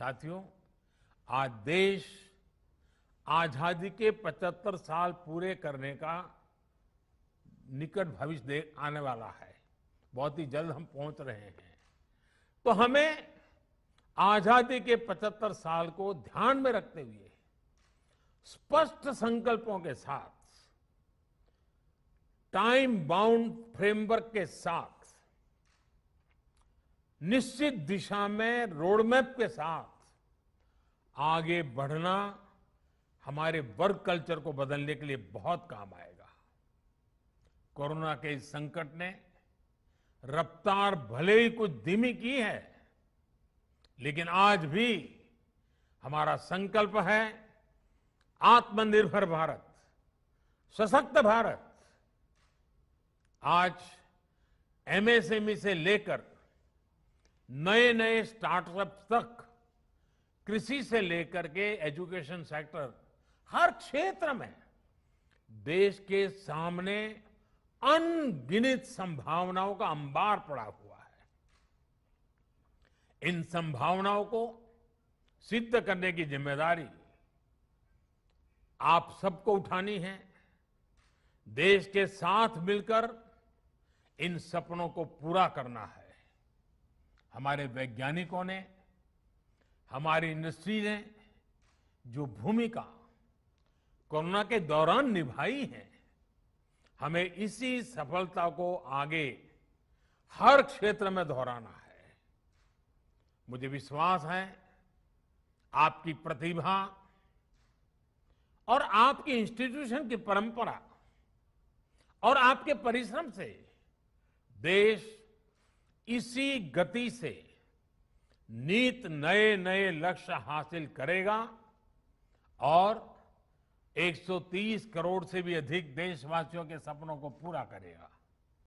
साथियों आज देश आजादी के 75 साल पूरे करने का निकट भविष्य आने वाला है बहुत ही जल्द हम पहुंच रहे हैं तो हमें आजादी के 75 साल को ध्यान में रखते हुए स्पष्ट संकल्पों के साथ टाइम बाउंड फ्रेमवर्क के साथ निश्चित दिशा में रोडमैप के साथ आगे बढ़ना हमारे वर्क कल्चर को बदलने के लिए बहुत काम आएगा कोरोना के इस संकट ने रफ्तार भले ही कुछ धीमी की है लेकिन आज भी हमारा संकल्प है आत्मनिर्भर भारत सशक्त भारत आज एमएसएमई e से लेकर नए नए स्टार्टअप तक कृषि से लेकर के एजुकेशन सेक्टर हर क्षेत्र में देश के सामने अनगिनित संभावनाओं का अंबार पड़ा हुआ है इन संभावनाओं को सिद्ध करने की जिम्मेदारी आप सबको उठानी है देश के साथ मिलकर इन सपनों को पूरा करना है हमारे वैज्ञानिकों ने हमारी इंडस्ट्री ने जो भूमिका कोरोना के दौरान निभाई है हमें इसी सफलता को आगे हर क्षेत्र में दोहराना है मुझे विश्वास है आपकी प्रतिभा और आपके इंस्टीट्यूशन की परंपरा और आपके परिश्रम से देश इसी गति से नीत नए नए लक्ष्य हासिल करेगा और 130 करोड़ से भी अधिक देशवासियों के सपनों को पूरा करेगा